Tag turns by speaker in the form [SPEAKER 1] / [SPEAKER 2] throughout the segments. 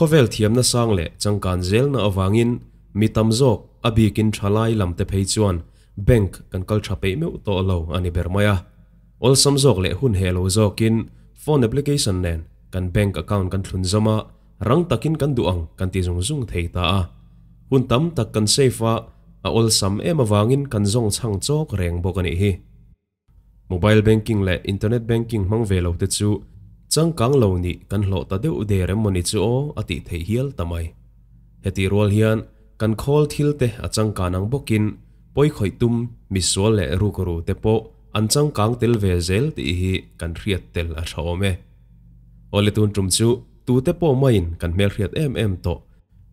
[SPEAKER 1] khovel thiam na sang le changkan zel na awangin mitam zok abikin làm lamte phei chuan bank kan kal tha pe meu to lo ani bermaya ol sam zô le hun helo zokin phone application nen kan bank account kan thun zama rang takin kan duang kan ti zung zung thấy ta a hun tam tak kan save à ol sam em awangin kan zong chang zô reng bọc anh hi mobile banking le internet banking mang về lâu te chu chẳng càng lâu nị căn lộ ta đều đề rem moni chỗ ở tỷ thầy hiel ta mai hệ tỷ rual hiền căn khol thil te ở chẳng càng năng bokin poi khởi tum mi số lệ ru coro te po an chẳng càng tel về zel tỷ hi căn riết tel ở sau me ole tun trum chu tu te po main căn mel riết em em to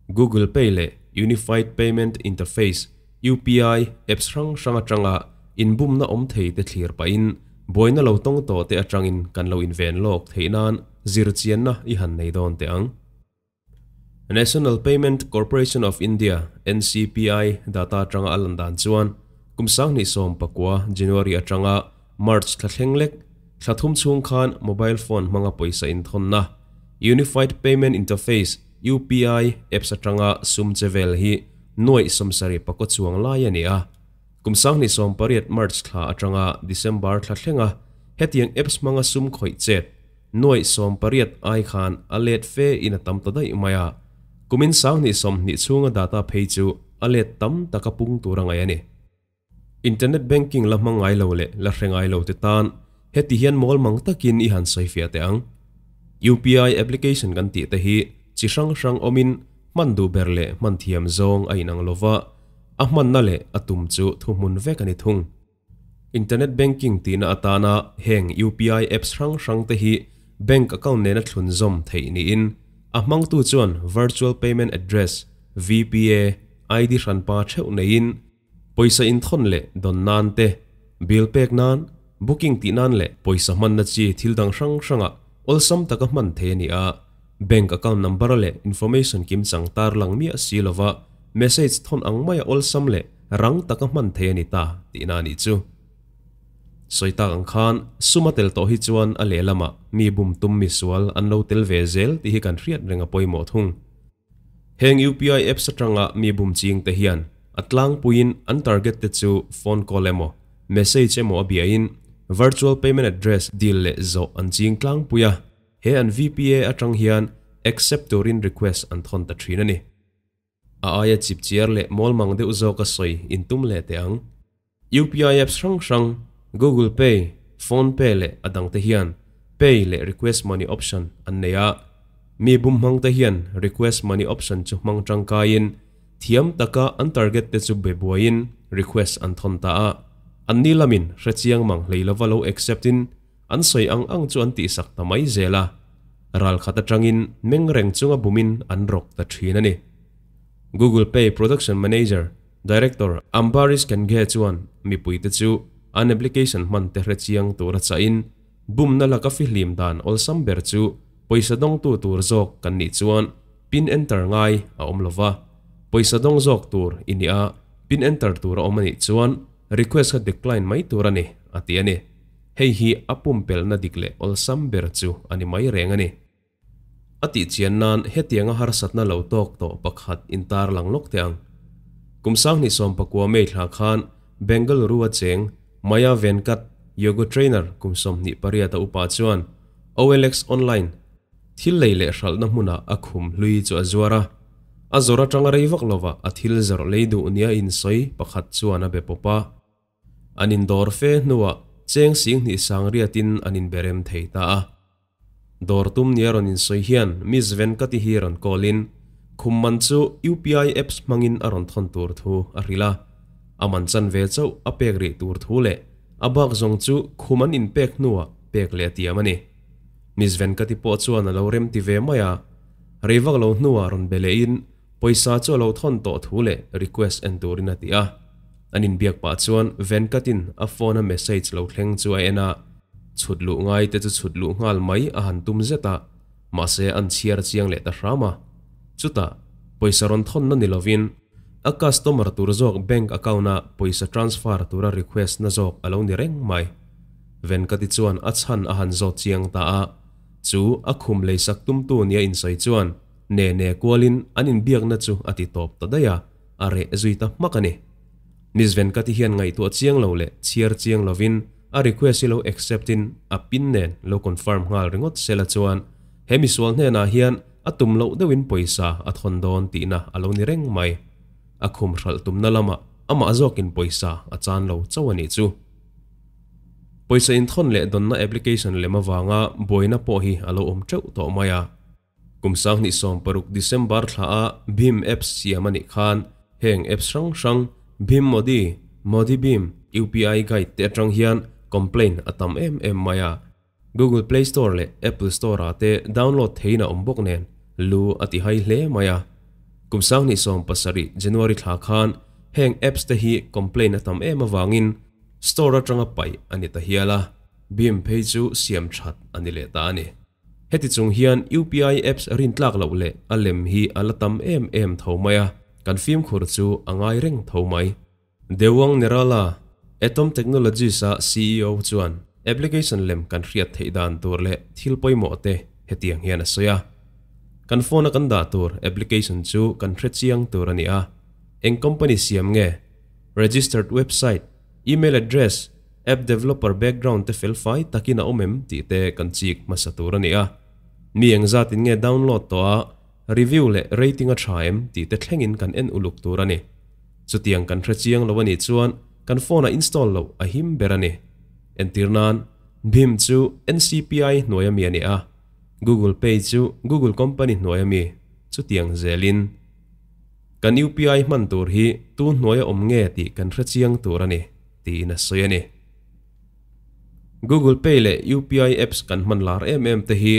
[SPEAKER 1] Google Pay lệ Unified Payment Interface UPI apps rang ranga ranga in bum na om thei te thlir pa in boy na lo tong to te atrangin kan lo in ven lok theinan zirchian na i han nei don te ang National Payment Corporation of India NCPI data atanga alandan chuan kumsang ni som pakwa January atanga March thlenghlek thathum chung khan mobile phone manga poisa in thon na Unified Payment Interface UPI apps atanga sum chevel hi noi somsari pakot chuang lai ani a kumsang ni som pariat march thla atanga december thla thlenga hetiang apps manga sum khoi chet noi som pariat ai khan alet fe in atam tadai maya kumin sang ni som ni chunga data phei chu alet tam takapung turang ayani internet banking la mangai lo le la hrengai lo te tan heti hian mol mang takin i han soifia te ang UPI application kan ti te hi chi hrang hrang omin mandu berle man thiam zong ainang lova ahman na le atum chu thumun ve kani thung internet banking tina atana heng UPI apps rang rang te hi bank account ne na thlun zom thei ni in ahmang tu chuan virtual payment address VPA ID ran pa theu nei in poisa in thon le don nan te bill pek nan booking ti nan le poisa man na chi thil dang rang ranga ol sam taka man the ni a bank account number le information kim chang tar lang mi a silawa message thon ang maya ol sam rang taka man the ni ta ti na ni chu soita ang khan sumatel to hi chuan a le lama mi bum tum mi sual an lo tel ve zel ti hi kan riat renga poimo thung heng UPI app satanga mi bum ching te hian atlang puin an target te chu phone call emo message emo abia in virtual payment address deal le zo an ching tlang puya he an VPA atang hian accept to request an thon ta thrin a aya chip chiar le mol mang de uzo ka soi in tum le te ang UPI app sang sang Google Pay phone pay le adang te hian pay le request money option an neya mi bum mang te hian request money option chu mang tang ka in thiam taka an target te chu be buain request an thon ta a an nilamin lamin mang leila valo accept in an soi ang ang chu an ti sak ta zela ral khata tangin meng chunga bumin an rok ta thin ani Google Pay Production Manager Director Ambaris can get chuan mi puite chu an application man te hre chiang tur cha in bum na laka fi hlim dan ol sam ber chu poisa dong tu tur zok kan ni chuan pin enter ngai a om lova poisa dong zok tur ini a pin enter tur om ani chuan request ha decline mai tur ani ati ani hei hi apum pel na dikle ol sam ber chu ani mai reng ani ati chian nan hetianga har satna lo tok to pakhat intar lang lok teang kumsang ni som pakwa me thla khan bengal ruwa cheng maya venkat yoga trainer kumsom ni paria ta upa chuan olx online thil leile hral na hmuna akhum lui chu azwara azora tangarei vak lova athil zar leidu unia in soi pakhat chuana be popa anin dorfe nuwa cheng sing ni sangriatin anin berem theita a Dor tum nieron in sui hian, mis ven kati hiran kolin. Kum man su UPI apps mangin aron thon tur thu arila. Aman san ve chau apeg ri tur thu le. Abag zong chu kuman in pek nua pek le ti amani. Mis ven kati po chu an alaw rem ti ve maya. Rivag lo nua aron bele in. Poi sa chu alaw thon to thu le request en tur in ati ah. Anin biak pa chuan ven katin a phone a message lo thleng chu a ena. chuột lụ ngay tới chuột lụ ngay mấy à hàn tum zeta mà sẽ ăn chia chiang lệ ta rama chút ta bây paisa ron thon na nilovin a customer tu zok bank account na bây giờ transfer tu ra request na zok alo ni reng mai ven kati chuan a chan a han zo chiang ta a chu a khum lei sak tum tu nia in sai chuan ne lin kwalin in biếc na chu ati à top ta daya are zuita makani nisven kati ngay ngai tu chiang lo le chiar chiang lovin a request lo accepting, a pin nen lo confirm ngal ringot sela chuan hemi sual hne na hian atum lo dewin poisa at hondon don ti na alo ni reng mai a khum hral tum na lama ama azokin poisa a chan lo chawani chu poisa in thon le don na application ma wanga boina po hi alo om chau to maya kumsang ni som paruk december thla a bim apps siamani khan heng apps rang rang bim modi modi bim upi guide te tang hian complain atam em em maya Google Play Store le Apple Store ate download theina ombok nen lu ati hai hle maya kumsang ni som pasari January thla khan heng apps te hi complain atam em awangin store atanga pai anita hiala bim phe chu siam that ani ta ni heti chung hian UPI apps rin tlak lo le alem hi alatam em em thomaya confirm film khur chu angai reng thomai dewang nerala Atom Technologies a CEO chuan application lem kan hriat theidan tur le thil poimo te hetiang hian a soya kan phone kan da tur application chu kan hre chiang tur ani a eng company siam nge registered website email address app developer background te fel fai takina omem ti te kan chik masatur ani a mi eng zatin nge download to a review le rating a thaim ti te thlengin kan en uluk tur ani chutiang kan hre chiang lawani chuan kan phone a install lo a him berane en tirnan bim chu ncpi noyami ani a google pay chu google company noyami chu tiang zelin kan upi man tur hi tu noya om nge ti kan ra chiang tur ani ti na soyani google pay le upi apps kan man lar em em te hi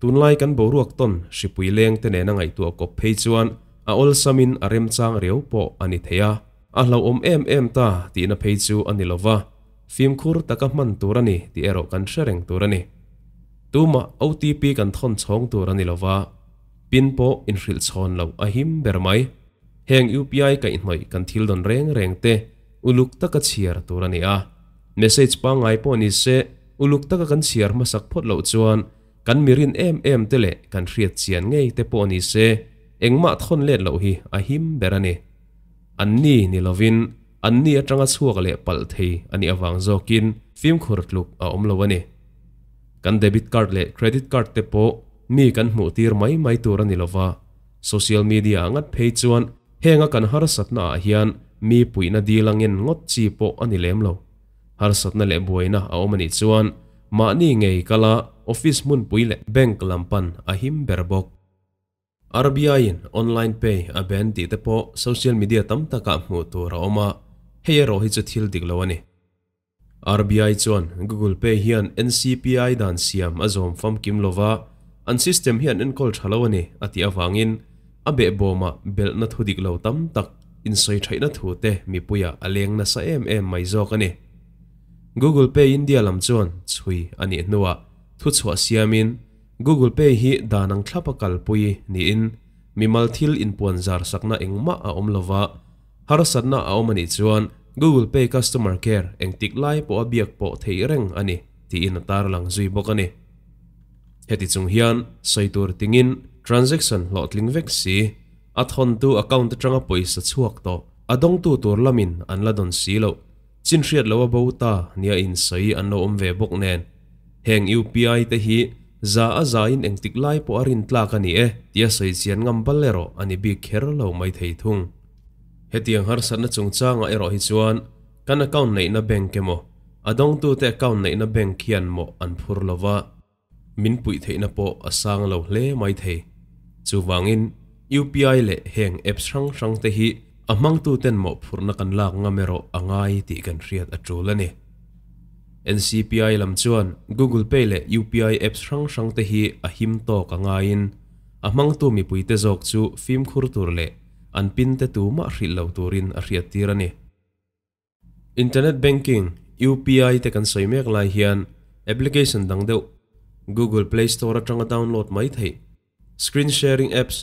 [SPEAKER 1] tun lai kan bo ton shipui leng te ne na ngai tu ko pay chuan a ol samin rem chang reu po ani theya อาลาวอมเอ็มเอ็มตาตีนัภัยจูอันนิลวะฟิมคูร์ตะกับมันตัวรนี่ตีเอรอกันเชร่งตัวรนี่ตัวมาเอาทีพีกันท่อนช่องตัวรนิลวะปินโปอินฟิลชอนลราอหิมเบอร์ไมแห่งยูพีไอกันไม่กันทิลดอนเร่งเร่งเตะอุลุกตะกับเชียร์ตัวรนี่อะเมสเซจปังไอปอนิเซอุลุกตะกับกันเชียร์มาสักพอดลราจวนกันมีรินเอ็มเอ็มเตะกันเรียดเชียนไงเตปอนิเซเอ็งมาท่อนเล็ดลราฮีอหิมเบอร์นี่ anni ni lovin anni atanga chuak le pal thei ani awang zokin film khur tluk a om lo ani kan debit card le credit card te po mi kan hmu tir mai mai tur ani lova social media angat phei chuan henga kan har satna hian mi puina dilangin ngot chi po ani lem lo har satna le buaina a om ani chuan ma ni ngei kala office mun pui le bank lampan a him berbok RBIin online pay a ben ti te po social media tam taka mu tu ra oma hei ro hi chu thil dik lo RBI chuan Google Pay hian NCPI dan siam azom fam kim lova an system hian en call thalo ani ati awangin abe boma bel na thudik lo tam tak in soi thaina thu te mi puya aleng na sa em em mai zok ani Google Pay India lam chuan chui ani nuwa thu chua siamin Google Pay hi danang tlapakal pui niin mimal thil in puan zar sakna engma a omlova harasat na a omani chuan Google Pay customer care eng tiklai po abiak po thei reng ani ti in tar lang zui bokani. ani heti chung hian saitur tingin transaction lo tlingvek si athon tu account tanga poisa chuak to adong tu tur lamin an la don si lo chin riat lo bo ta nia in sai an lo om ve bok nen heng UPI te hi จะอาใจเองติดไล่ปูอรินตลากันเอที่สวยเสียงงามเปลเลโรอันนี้บีเคอร์เราไม่ทัยทุ่งเหตียงหาร์สันจงจ้างไอรอฮิจวนกันกอาไหนนับเบงเกมอดองตัวเต่กอาไหนนับเบงเคียนโมอันพูรลวะมินปุยเทนปออาสางเราเล่ไม่เทจูวังอินยูพีไอเล่เฮงเอปสังสังเตหิอมังตัวเต็นโมพูรนักันลากงามเอรออ่างไอติกันเรียดอจูเลนี NCPI lam chuan Google Pay le UPI apps rang rang te hi a him to ka ngain a mang tu mi puite jok chu film khur tur le an pin te tu ma hri lo turin a hriat tir ani internet banking UPI te kan soi mek lai hian application dang deuh Google Play Store atanga download mai thei screen sharing apps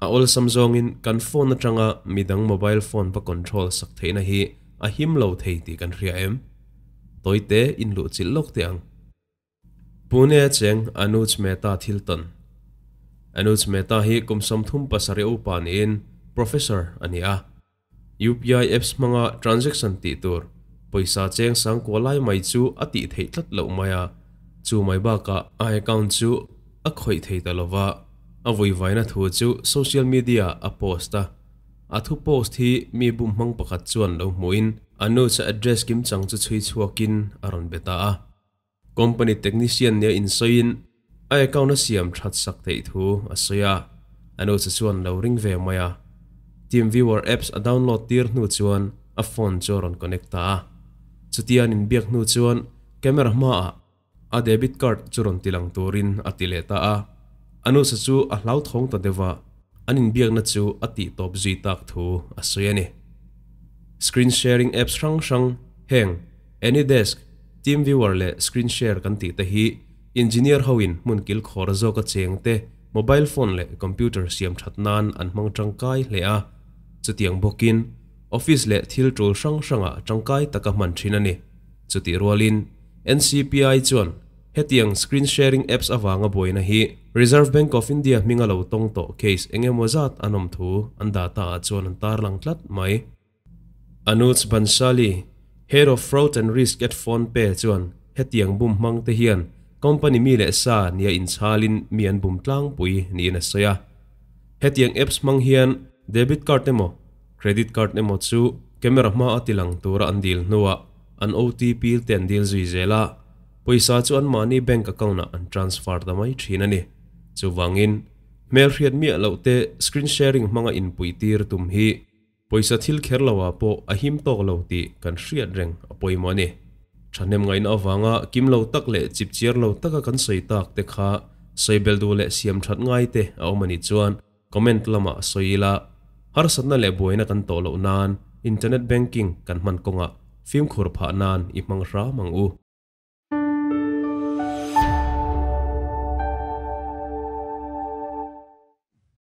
[SPEAKER 1] a ol Samsung in kan phone atanga midang mobile phone pa control sak thei na hi a him lo thei ti kan hria em tôi tế in lụ chil lok tiang pune cheng anuj meta thilton anuj meta hi kumsom thum pasare upan in professor ania UPI apps manga transaction ti tur paisa cheng sang ko lai mai chu ati thei tlat lo maya chu mai ba ka a account chu a khoi thei ta lova a voi vai na thu chu social media a posta a thu post hi mi bum mang pakhat chuan lo muin ano sa address kim chang chu chui chuakin aron beta a company technician ne in soin ai kaw na siam that sak thei thu asoya ano sa chuan lo ring ve maya team viewer apps a download tir nu chuan a phone choron connecta a chutian in biak nu chuan camera ma a a debit card churon tilang turin atileta a anu sa chu a hlau thong ta dewa anin biak na chu ati top zi tak thu asoya ni screen sharing apps rang rang heng any desk team viewer le screen share kan ti ta hi engineer hoin mun kil khor zo ka cheng te mobile phone le computer siam that nan an mang tangkai le a chutiang bokin office le thil tol rang ranga tangkai taka man thin ani chuti rolin ncpi chon hetiang screen sharing apps awanga boina hi reserve bank of india mingalo tong to case engemaw zat anom thu an data chon an tar lang tlat mai Anuts Bansali, Head of Fraud and Risk at PhonePe chuan hetiang bumhmang te hian company mi le sa nia inchalin mian bumtlang pui ni na soya Hetiang apps mang hian debit card nemo, credit card nemo chu camera ma atilang tura an dil nuwa an OTP ten dil zui zela. Puisa chu an mani bank account na an transfer damay thina ni. chu wangin mail hriat mi alaw te screen sharing in pui tir tum hi ปอยสัทิลเคิร์ลาวโปออหิมตกลาวตีกันเสียดแรงปอยมันเอฉันเองไงน้าฟังอ่ะกิมลาวตักเล็กจิบเชียร์ลาวตักกันใส่ตักเด็กขาใส่เบลดูเละเสียมชัดง่ายเตะเอามันอีจวนคอมเมนต์ละมาใส่ละฮาร์สันน่ะเละบวยน่ะกันโตลาวนานอินเทอร์เน็ตแบงกิ้งกันมันกงอ่ะฟิล์มขรุขรานานอิมังร้ามังอู